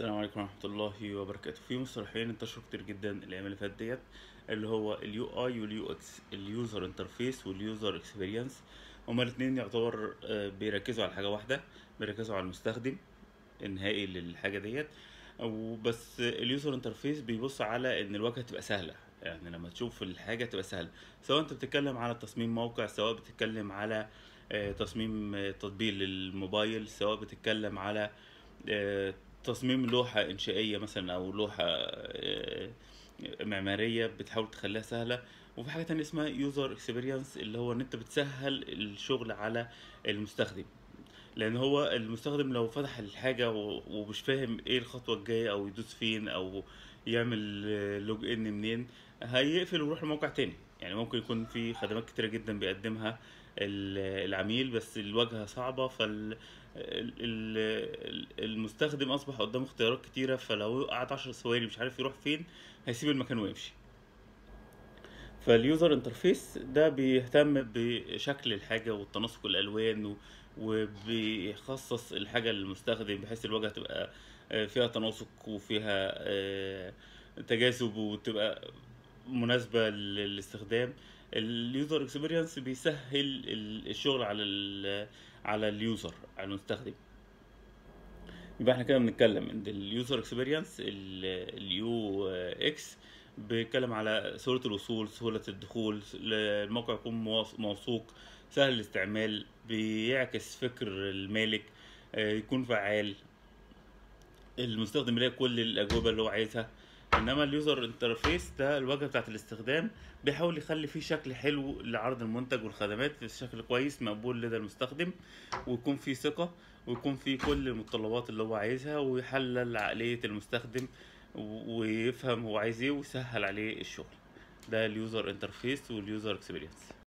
السلام عليكم ورحمه الله وبركاته في مصطلحين انتشروا كتير جدا الايام اللي فاتت ديت اللي هو اليو اي واليو اكس اليوزر انترفيس واليوزر اكسبيرينس هما الاثنين يعتبر آه، بيركزوا على حاجه واحده بيركزوا على المستخدم النهائي للحاجه ديت وبس اليوزر انترفيس بيبص على ان الواجهه تبقى سهله يعني لما تشوف الحاجه تبقى سهله سواء انت بتتكلم على تصميم موقع سواء بتتكلم على آه، تصميم آه، تطبيق للموبايل سواء بتتكلم على تصميم لوحة إنشائية مثلا أو لوحة آه، معمارية بتحاول تخليها سهلة وفي حاجة تانية اسمها يوزر اكسبيرينس اللي هو إن أنت بتسهل الشغل على المستخدم لان هو المستخدم لو فتح الحاجه ومش فاهم ايه الخطوه الجايه او يدوس فين او يعمل لوج آه، ان منين هيقفل ويروح لموقع تاني يعني ممكن يكون في خدمات كتيرة جدا بيقدمها العميل بس الواجهة صعبة فال المستخدم اصبح قدامه اختيارات كتيرة فلو قعد عشر ثواني مش عارف يروح فين هيسيب المكان ويمشي فاليوزر انترفيس ده بيهتم بشكل الحاجة والتناسق الالوان وبيخصص الحاجة للمستخدم بحيث الواجهة تبقى فيها تناسق وفيها آه، تجاذب وتبقى مناسبه للاستخدام اليوزر اكسبيرينس بيسهل الشغل على الـ على اليوزر على المستخدم يبقى احنا كده بنتكلم ان اليوزر اكسبيرينس اليو اكس بيتكلم على سهوله الوصول سهوله الدخول الموقع يكون موثوق سهل الاستعمال بيعكس فكر المالك آه، يكون فعال المستخدم يلاقي كل الاجوبه اللي هو عايزها انما اليوزر انترفيس ده الواجهه بتاعت الاستخدام بيحاول يخلي فيه شكل حلو لعرض المنتج والخدمات بشكل كويس مقبول لدى المستخدم ويكون فيه ثقه ويكون فيه كل المتطلبات اللي هو عايزها ويحلل عقليه المستخدم ويفهم هو عايز ايه ويسهل عليه الشغل ده اليوزر انترفيس واليوزر اكسبيرينس